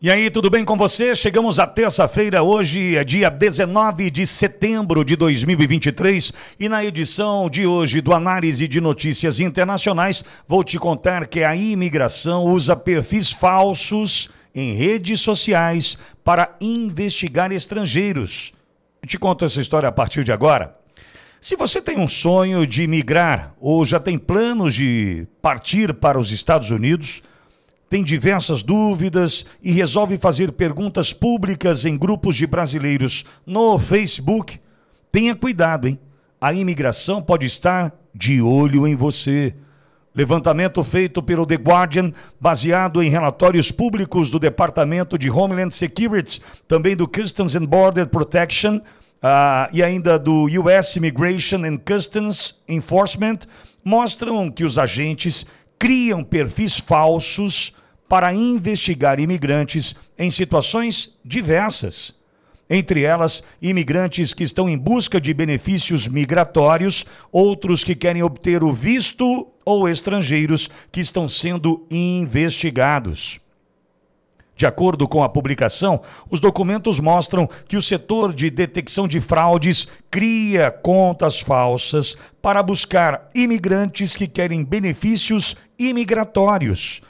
E aí, tudo bem com você? Chegamos à terça-feira, hoje é dia 19 de setembro de 2023, e na edição de hoje do Análise de Notícias Internacionais, vou te contar que a imigração usa perfis falsos em redes sociais para investigar estrangeiros. Eu te conto essa história a partir de agora. Se você tem um sonho de migrar ou já tem planos de partir para os Estados Unidos, tem diversas dúvidas e resolve fazer perguntas públicas em grupos de brasileiros no Facebook, tenha cuidado, hein? A imigração pode estar de olho em você. Levantamento feito pelo The Guardian, baseado em relatórios públicos do Departamento de Homeland Security, também do Customs and Border Protection uh, e ainda do US Immigration and Customs Enforcement, mostram que os agentes criam perfis falsos para investigar imigrantes em situações diversas. Entre elas, imigrantes que estão em busca de benefícios migratórios, outros que querem obter o visto ou estrangeiros que estão sendo investigados. De acordo com a publicação, os documentos mostram que o setor de detecção de fraudes cria contas falsas para buscar imigrantes que querem benefícios imigratórios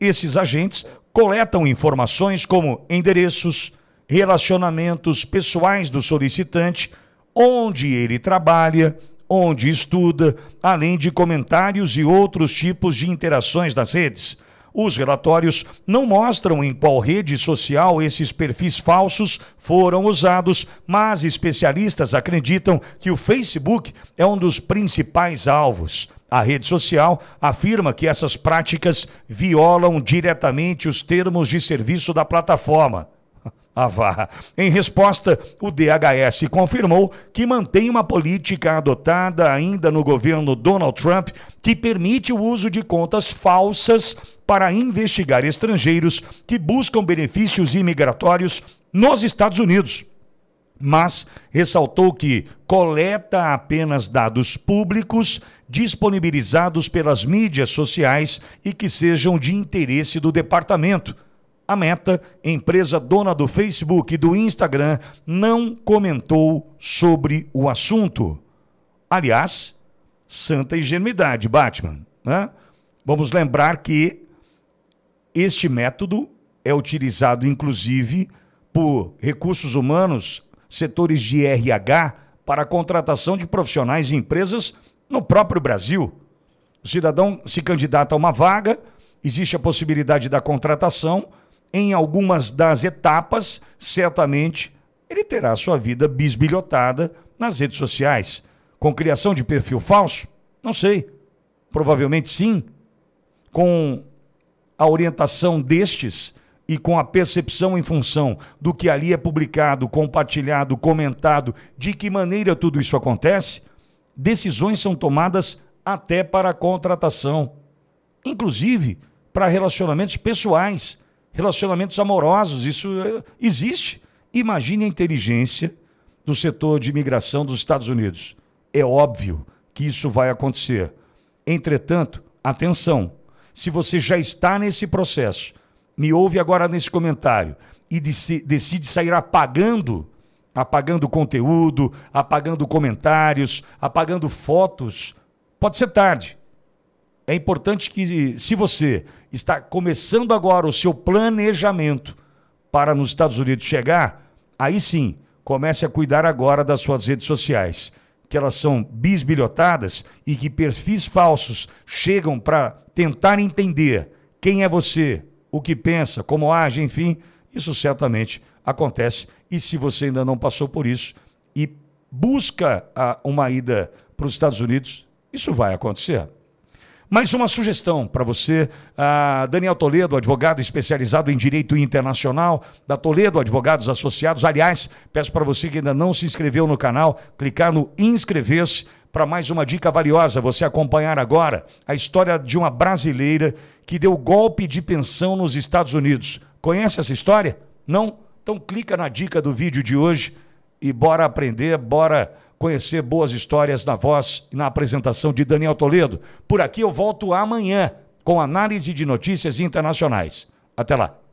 esses agentes coletam informações como endereços, relacionamentos pessoais do solicitante, onde ele trabalha, onde estuda, além de comentários e outros tipos de interações das redes. Os relatórios não mostram em qual rede social esses perfis falsos foram usados, mas especialistas acreditam que o Facebook é um dos principais alvos. A rede social afirma que essas práticas violam diretamente os termos de serviço da plataforma a Em resposta, o DHS confirmou que mantém uma política adotada ainda no governo Donald Trump que permite o uso de contas falsas para investigar estrangeiros que buscam benefícios imigratórios nos Estados Unidos mas ressaltou que coleta apenas dados públicos disponibilizados pelas mídias sociais e que sejam de interesse do departamento. A Meta, empresa dona do Facebook e do Instagram, não comentou sobre o assunto. Aliás, santa ingenuidade, Batman. Né? Vamos lembrar que este método é utilizado, inclusive, por recursos humanos, setores de RH, para a contratação de profissionais e empresas no próprio Brasil. O cidadão se candidata a uma vaga, existe a possibilidade da contratação em algumas das etapas, certamente ele terá sua vida bisbilhotada nas redes sociais. Com criação de perfil falso? Não sei. Provavelmente sim. Com a orientação destes e com a percepção em função do que ali é publicado, compartilhado, comentado, de que maneira tudo isso acontece, decisões são tomadas até para a contratação, inclusive para relacionamentos pessoais relacionamentos amorosos, isso eh, existe. Imagine a inteligência do setor de imigração dos Estados Unidos. É óbvio que isso vai acontecer. Entretanto, atenção, se você já está nesse processo, me ouve agora nesse comentário e decide sair apagando, apagando conteúdo, apagando comentários, apagando fotos, pode ser tarde é importante que, se você está começando agora o seu planejamento para nos Estados Unidos chegar, aí sim, comece a cuidar agora das suas redes sociais, que elas são bisbilhotadas e que perfis falsos chegam para tentar entender quem é você, o que pensa, como age, enfim. Isso certamente acontece. E se você ainda não passou por isso e busca a, ah, uma ida para os Estados Unidos, isso vai acontecer. Mais uma sugestão para você, ah, Daniel Toledo, advogado especializado em direito internacional da Toledo Advogados Associados. Aliás, peço para você que ainda não se inscreveu no canal, clicar no inscrever-se para mais uma dica valiosa. Você acompanhar agora a história de uma brasileira que deu golpe de pensão nos Estados Unidos. Conhece essa história? Não? Então clica na dica do vídeo de hoje e bora aprender, bora conhecer boas histórias na voz e na apresentação de Daniel Toledo. Por aqui eu volto amanhã com análise de notícias internacionais. Até lá.